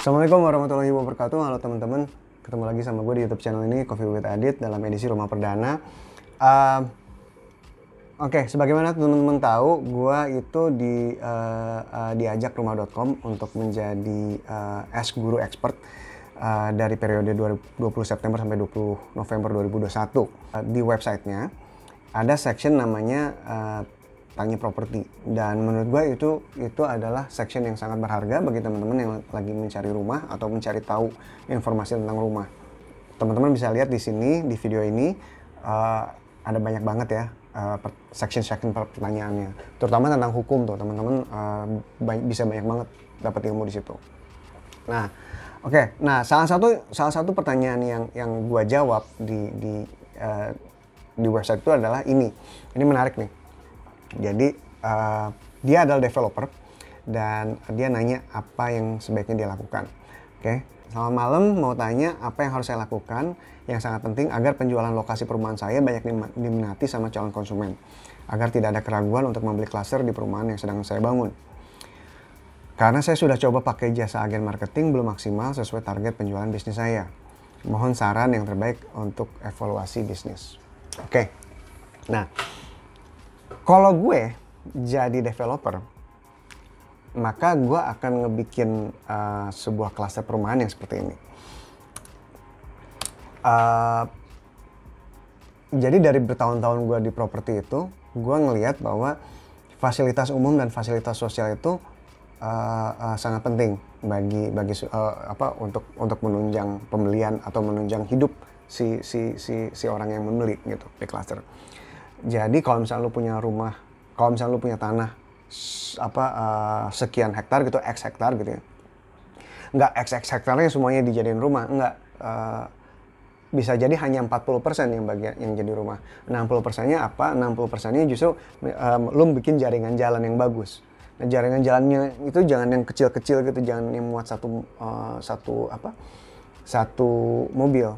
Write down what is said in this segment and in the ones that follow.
Assalamualaikum warahmatullahi wabarakatuh. Halo teman-teman, ketemu lagi sama gue di YouTube channel ini Coffee with Adit dalam edisi Rumah Perdana. Uh, Oke, okay, sebagaimana teman-teman tahu, gue itu di uh, uh, diajak rumah.com untuk menjadi uh, Ask Guru Expert uh, dari periode 20 September sampai 20 November 2021. Uh, di websitenya ada section namanya uh, tanya properti dan menurut gue itu itu adalah section yang sangat berharga bagi teman-teman yang lagi mencari rumah atau mencari tahu informasi tentang rumah teman-teman bisa lihat di sini di video ini uh, ada banyak banget ya uh, eh, section section pertanyaannya terutama tentang hukum tuh teman-teman uh, bisa banyak banget dapat ilmu di situ nah oke okay. nah salah satu salah satu pertanyaan yang yang gue jawab di di uh, di website itu adalah ini ini menarik nih jadi uh, dia adalah developer dan dia nanya apa yang sebaiknya dia lakukan. Oke, okay. selamat malam. Mau tanya apa yang harus saya lakukan yang sangat penting agar penjualan lokasi perumahan saya banyak diminati sama calon konsumen agar tidak ada keraguan untuk membeli klaster di perumahan yang sedang saya bangun. Karena saya sudah coba pakai jasa agen marketing belum maksimal sesuai target penjualan bisnis saya. Mohon saran yang terbaik untuk evaluasi bisnis. Oke. Okay. Nah, kalau gue jadi developer, maka gue akan ngebikin uh, sebuah klaster perumahan yang seperti ini. Uh, jadi dari bertahun-tahun gue di properti itu, gue ngelihat bahwa fasilitas umum dan fasilitas sosial itu uh, uh, sangat penting bagi bagi uh, apa untuk untuk menunjang pembelian atau menunjang hidup si si si si orang yang membeli gitu di klaster. Jadi kalau misalnya lu punya rumah, kalau misalnya lu punya tanah apa uh, sekian hektar gitu, x hektar gitu ya. Nggak x x hektarnya semuanya dijadiin rumah, nggak uh, bisa jadi hanya 40% yang bagian yang jadi rumah. 60%-nya apa? 60%-nya justru um, lu bikin jaringan jalan yang bagus. Nah, jaringan jalannya itu jangan yang kecil-kecil gitu, jangan yang muat satu uh, satu apa? satu mobil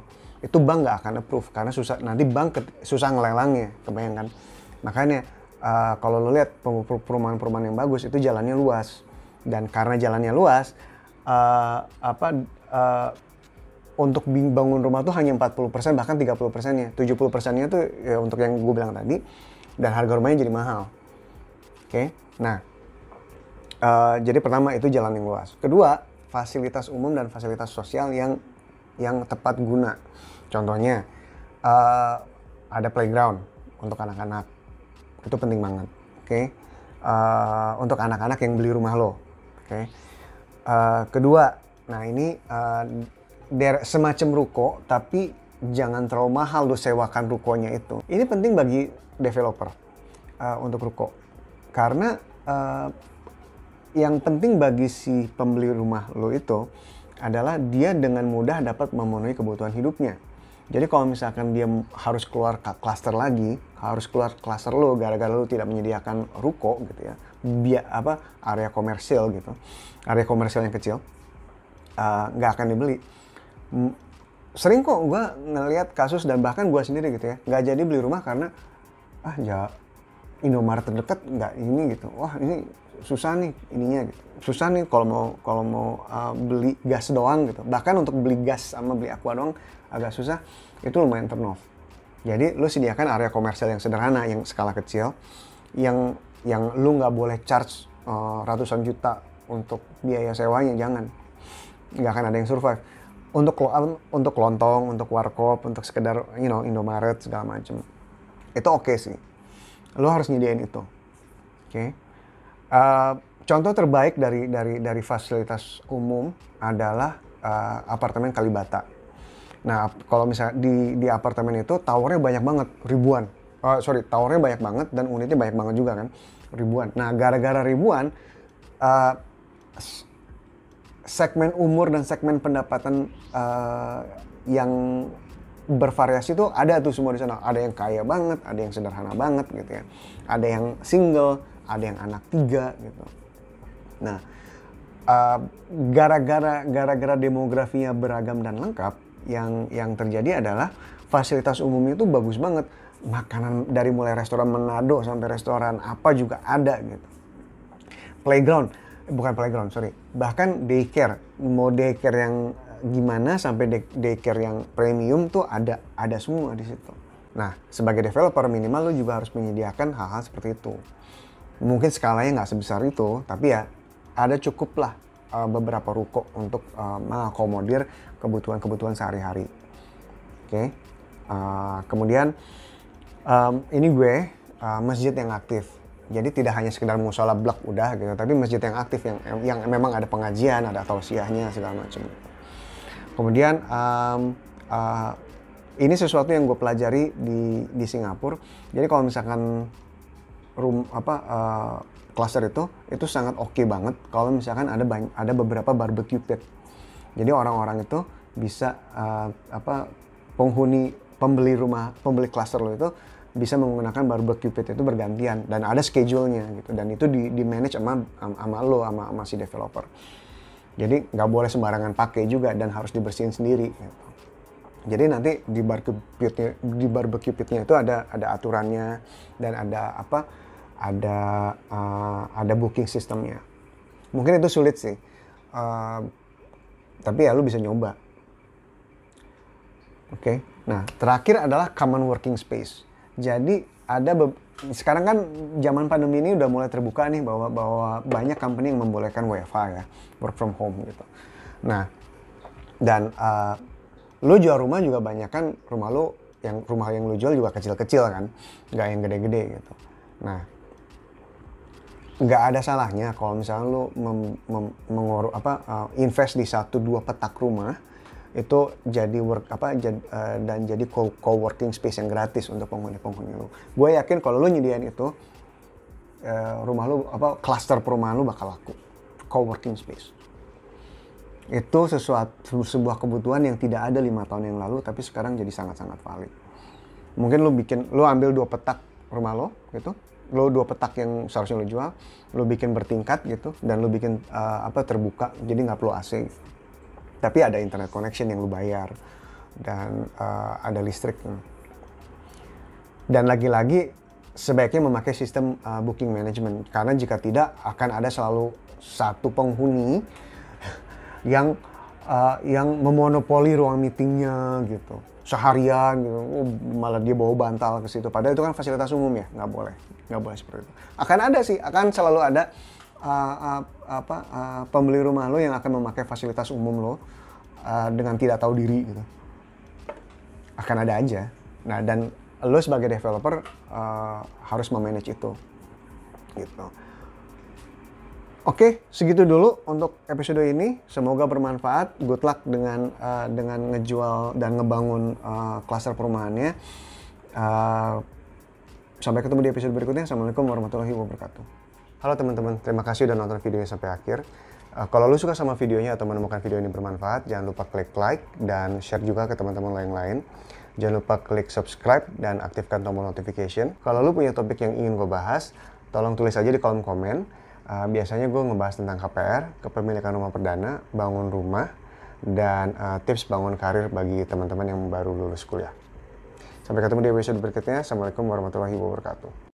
itu bank nggak akan approve karena susah nanti bank ke, susah ngelelangnya kebayangkan makanya uh, kalau lo lihat perumahan-perumahan yang bagus itu jalannya luas dan karena jalannya luas uh, apa uh, untuk bangun rumah tuh hanya 40% bahkan 30% nya 70% nya tuh ya, untuk yang gue bilang tadi dan harga rumahnya jadi mahal oke okay? nah uh, jadi pertama itu jalan yang luas kedua fasilitas umum dan fasilitas sosial yang yang tepat guna. Contohnya uh, ada playground untuk anak-anak itu penting banget, oke? Okay? Uh, eh, untuk anak-anak yang beli rumah lo, oke? Okay? Uh, eh, kedua, nah ini uh, semacam ruko tapi jangan terlalu mahal lo sewakan rukonya itu. Ini penting bagi developer uh, untuk ruko karena uh, yang penting bagi si pembeli rumah lo itu adalah dia dengan mudah dapat memenuhi kebutuhan hidupnya. Jadi kalau misalkan dia harus keluar klaster lagi, harus keluar klaster lo gara-gara lo tidak menyediakan ruko gitu ya, biar apa area komersil gitu, area komersil yang kecil, eh, nggak uh, akan dibeli. Sering kok gue ngelihat kasus dan bahkan gue sendiri gitu ya, nggak jadi beli rumah karena ah ya Indomaret terdekat nggak ini gitu, wah ini susah nih ininya gitu. Susah nih kalau mau kalau mau uh, beli gas doang gitu. Bahkan untuk beli gas sama beli aqua doang agak susah. Itu lumayan turn off. Jadi lu sediakan area komersial yang sederhana, yang skala kecil, yang yang lu nggak boleh charge uh, ratusan juta untuk biaya sewanya, jangan. Nggak akan ada yang survive. Untuk ah, untuk lontong, untuk warkop, untuk sekedar you know Indomaret segala macam, itu oke okay sih. Lu harus nyediain itu, oke? Okay? Uh, contoh terbaik dari dari dari fasilitas umum adalah uh, apartemen Kalibata. Nah, kalau misalnya di di apartemen itu towernya banyak banget, ribuan. Uh, sorry, towernya banyak banget dan unitnya banyak banget juga kan, ribuan. Nah, gara-gara ribuan, uh, segmen umur dan segmen pendapatan uh, yang bervariasi itu ada tuh semua di sana. Ada yang kaya banget, ada yang sederhana banget gitu ya. Ada yang single, ada yang anak tiga gitu nah eh, gara-gara uh, gara-gara demografinya beragam dan lengkap yang yang terjadi adalah fasilitas umum itu bagus banget makanan dari mulai restoran Manado sampai restoran apa juga ada gitu playground eh, bukan playground sorry bahkan daycare mau daycare yang gimana sampai daycare yang premium tuh ada ada semua di situ nah sebagai developer minimal lo juga harus menyediakan hal-hal seperti itu mungkin skalanya nggak sebesar itu tapi ya ada cukuplah uh, eh, beberapa ruko untuk uh, mengakomodir kebutuhan-kebutuhan sehari-hari oke okay? uh, eh, kemudian um, ini gue uh, masjid yang aktif jadi tidak hanya sekedar musola blok udah gitu tapi masjid yang aktif yang yang memang ada pengajian ada tausiahnya segala macam kemudian um, uh, ini sesuatu yang gue pelajari di di Singapura jadi kalau misalkan room apa uh, cluster itu itu sangat oke okay banget kalau misalkan ada banyak, ada beberapa barbecue pit. Jadi orang-orang itu bisa uh, apa penghuni pembeli rumah pembeli cluster lo itu bisa menggunakan barbecue pit itu bergantian dan ada schedule-nya gitu dan itu di, di manage sama sama lo sama, sama si developer jadi nggak boleh sembarangan pakai juga dan harus dibersihin sendiri gitu. Jadi nanti di barbecue pitnya, di barbecue pitnya itu ada ada aturannya dan ada apa? Ada uh, ada booking sistemnya. Mungkin itu sulit sih. Uh, tapi ya lu bisa nyoba. Oke. Okay. Nah, terakhir adalah common working space. Jadi ada sekarang kan zaman pandemi ini udah mulai terbuka nih bahwa bahwa banyak company yang membolehkan WFH ya, work from home gitu. Nah, dan uh, lu jual rumah juga banyak kan rumah lu yang rumah yang lu jual juga kecil-kecil kan nggak yang gede-gede gitu nah nggak ada salahnya kalau misalnya lu mem, mem, mengoru, apa uh, invest di satu dua petak rumah itu jadi work apa jad, uh, dan jadi co co-working space yang gratis untuk penghuni-penghuni lu. Gue yakin kalau lu nyediain itu uh, rumah lu apa cluster perumahan lu bakal laku co-working space itu sesuatu sebuah kebutuhan yang tidak ada lima tahun yang lalu tapi sekarang jadi sangat-sangat valid mungkin lo bikin lo ambil dua petak rumah lo gitu lo dua petak yang seharusnya lo jual lo bikin bertingkat gitu dan lo bikin uh, apa terbuka jadi nggak perlu AC tapi ada internet connection yang lo bayar dan uh, ada listrik dan lagi-lagi sebaiknya memakai sistem uh, booking management karena jika tidak akan ada selalu satu penghuni yang uh, yang memonopoli ruang meetingnya gitu seharian gitu oh, malah dia bawa bantal ke situ padahal itu kan fasilitas umum ya nggak boleh nggak boleh seperti itu akan ada sih akan selalu ada uh, uh, apa uh, pembeli rumah lo yang akan memakai fasilitas umum lo uh, dengan tidak tahu diri gitu akan ada aja nah dan lo sebagai developer uh, harus memanage itu gitu Oke, segitu dulu untuk episode ini. Semoga bermanfaat. Good luck dengan uh, dengan ngejual dan ngebangun uh, perumahannya. Uh, sampai ketemu di episode berikutnya. Assalamualaikum warahmatullahi wabarakatuh. Halo teman-teman, terima kasih sudah nonton videonya sampai akhir. Uh, kalau lu suka sama videonya atau menemukan video ini bermanfaat, jangan lupa klik like dan share juga ke teman-teman lain lain. Jangan lupa klik subscribe dan aktifkan tombol notification. Kalau lu punya topik yang ingin gue bahas, tolong tulis aja di kolom komen uh, biasanya gue ngebahas tentang KPR, kepemilikan rumah perdana, bangun rumah, dan uh, tips bangun karir bagi teman-teman yang baru lulus kuliah. Sampai ketemu di episode berikutnya. Assalamualaikum warahmatullahi wabarakatuh.